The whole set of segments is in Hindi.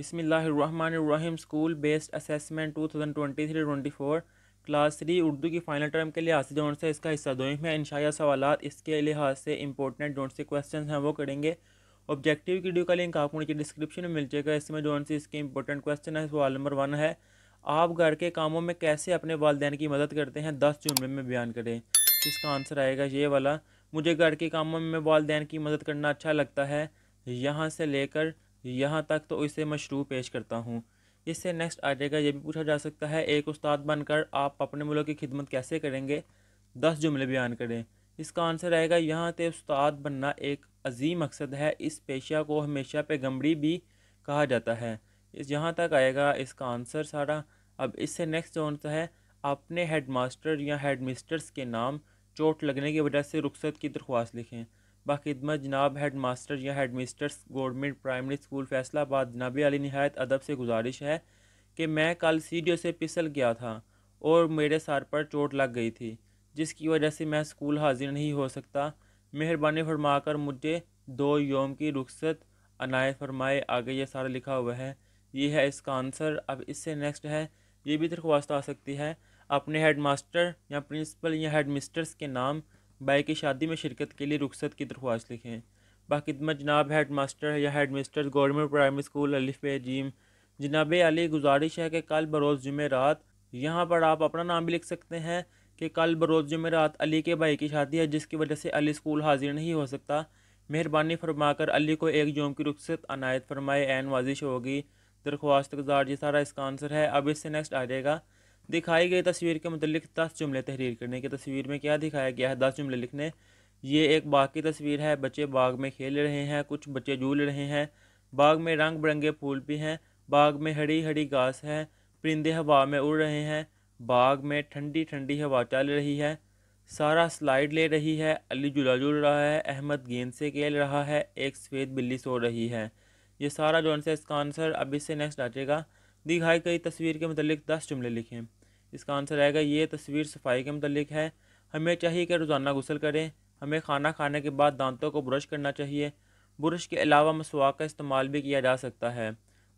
बिसमीम school based assessment two thousand twenty three twenty four class three Urdu की फाइनल टर्म के लिए आसिद जोन से इसका हिस्सा दोइम में इनशाया सवाल इसके लिहाज से इंपॉर्टेंट जोन से क्वेश्चन हैं वो करेंगे ऑब्जेक्टिव वीडियो का लिंक आपको नीचे डिस्क्रिप्शन में मिल जाएगा इसमें जो से इसके इंपॉर्टेंट क्वेश्चन है सवाल नंबर वन है आप घर के कामों में कैसे अपने वालदेन की मदद करते हैं दस जुमले में बयान करें इसका आंसर आएगा ये वाला मुझे घर के कामों में वालदेन की मदद करना अच्छा लगता है यहाँ से लेकर यहाँ तक तो इसे मशरू पेश करता हूँ इससे नेक्स्ट आ जाएगा ये भी पूछा जा सकता है एक उस्ताद बनकर आप अपने मुल्क की खिदमत कैसे करेंगे दस जुमले बयान करें इसका आंसर आएगा यहाँ ते उस्ताद बनना एक अजीम मकसद है इस पेशा को हमेशा पैगम्बरी भी कहा जाता है इस यहाँ तक आएगा इसका आंसर सारा अब इससे नेक्स्ट जो आंसर है अपने हेड मास्टर या हेड मिस्टर्स के नाम चोट लगने की वजह से रुख्सत की दरख्वास्त लिखें बाखिदमत जनाब हेड मास्टर या headmistress government primary school Faisalabad जनाब अली नहायत अदब से गुजारिश है कि मैं कल सीढ़ियों से पिसल गया था और मेरे सर पर चोट लग गई थी जिसकी वजह से मैं स्कूल हाजिर नहीं हो सकता मेहरबानी फरमाकर मुझे दो योम की रुख्सत अनायत फरमाए आगे ये सारा लिखा हुआ है ये है इसका आंसर अब इससे नेक्स्ट है ये भी दरख्वास्त आ सकती है अपने हेड मास्टर या प्रिंसिपल या हेड मिस्टर्स के नाम बाई की शादी में शिरकत के लिए रुखसत की दरख्वास्त लिखें बाखिदमत जनाब हेड मास्टर या head mister government primary school अलिफ एजीम जनाब अली गुजारिश है कि कल बरोज़ जुमे रात यहाँ पर आप अपना नाम भी लिख सकते हैं कि कल बरोज़ जुमे रात अली के भाई की शादी है जिसकी वजह से अली स्कूल हाजिर नहीं हो सकता मेहरबानी फरमाकर अली को एक जोम की रुख्सत अनायत फरमाए एन वाजिश होगी दरख्वास्त गुजार ये सारा इसका आंसर है अब इससे नेक्स्ट आ जाएगा दिखाई गई तस्वीर के मतलब दस जुमले तहरीर करने की तस्वीर में क्या दिखाया गया है दस जुमले लिखने ये एक बाग की तस्वीर है बच्चे बाग में खेल रहे हैं कुछ बच्चे झूल रहे हैं बाग में रंग बिरंगे फूल भी हैं बाग में हरी हरी घास है परिंदे हवा में उड़ रहे हैं बाग में ठंडी ठंडी हवा चल रही है सारा स्लाइड ले रही है अली जुला जुल रहा है अहमद गेंद से खेल रहा है एक सफ़ेद बिल्ली सो रही है ये सारा जो आंसर इसका आंसर अब इससे नेक्स्ट आटेगा दिखाई गई तस्वीर के मतलब दस जुमले लिखें इसका आंसर आएगा ये तस्वीर सफाई के मतलब है हमें चाहिए कि रोज़ाना गुसल करें हमें खाना खाने के बाद दांतों को ब्रश करना चाहिए ब्रश के अलावा मसवाक का इस्तेमाल भी किया जा सकता है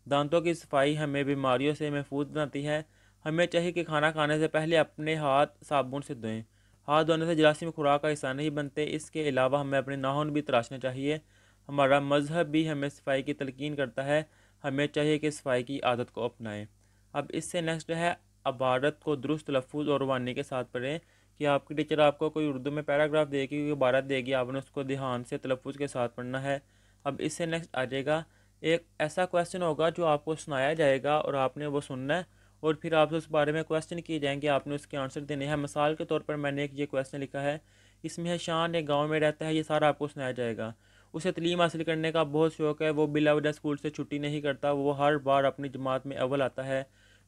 दांतों की सफाई हमें बीमारियों से महफूज बनाती है हमें चाहिए कि खाना खाने से पहले अपने हाथ साबुन से धोएं हाथ धोने से जरासीम खुराक का हिस्सा नहीं बनते इसके अलावा हमें अपने नाहन भी तराशना चाहिए हमारा मज़हब भी हमें सफाई की तलकिन करता है हमें चाहिए कि सफाई की आदत को अपनाएं अब इससे नेक्स्ट है अबारत को दुरुस्त लफ्ज और वानी के साथ पढ़ें कि आपकी टीचर आपको कोई उर्दू में पैराग्राफ देगी कोई इबारत देगी आपने उसको ध्यान से तलफ़ के साथ पढ़ना है अब इससे नेक्स्ट आ जाएगा एक ऐसा क्वेश्चन होगा जो आपको सुनाया जाएगा और आपने वो सुनना है और फिर आपसे उस बारे में क्वेश्चन किए जाएंगे आपने उसके आंसर देने हैं मिसाल के तौर पर मैंने एक ये क्वेश्चन लिखा है इसमें है शान एक गाँव में रहता है ये सारा आपको सुनाया जाएगा उसे तलीम हासिल करने का बहुत शौक़ है वो बिलावजा स्कूल से छुट्टी नहीं करता वो हर बार अपनी जमात में अव्वल आता है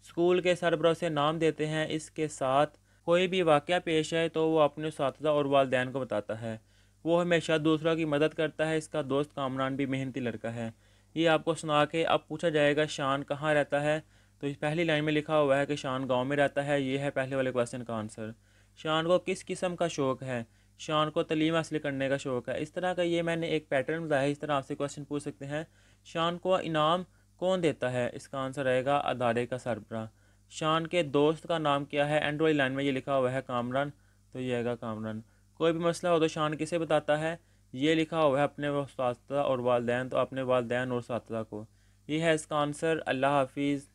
स्कूल के सरबरा से नाम देते हैं इसके साथ कोई भी वाक़ पेश है तो वो अपने उस और वालदेन को बताता है वो हमेशा दूसरों की मदद करता है इसका दोस्त कामरान भी मेहनती लड़का है ये आपको सुना के अब पूछा जाएगा शान कहाँ रहता है तो इस पहली लाइन में लिखा हुआ है कि शान गांव में रहता है ये है पहले वाले क्वेश्चन का आंसर शान को किस किस्म का शौक़ है शान को तलीम हासिल करने का शौक़ है इस तरह का ये मैंने एक पैटर्न बताया इस तरह आपसे क्वेश्चन पूछ सकते हैं शान को इनाम कौन देता है इसका आंसर रहेगा अदारे का सरबरा शान के दोस्त का नाम क्या है एंड वाली लाइन में ये लिखा हुआ है कामरान तो ये आएगा कामरान कोई भी मसला हो तो शान किसे बताता है ये लिखा हुआ है अपने उस्तादा और वालदेन तो अपने वालदेन और उस्तादा को ये है इसका आंसर अल्लाह हाफिज़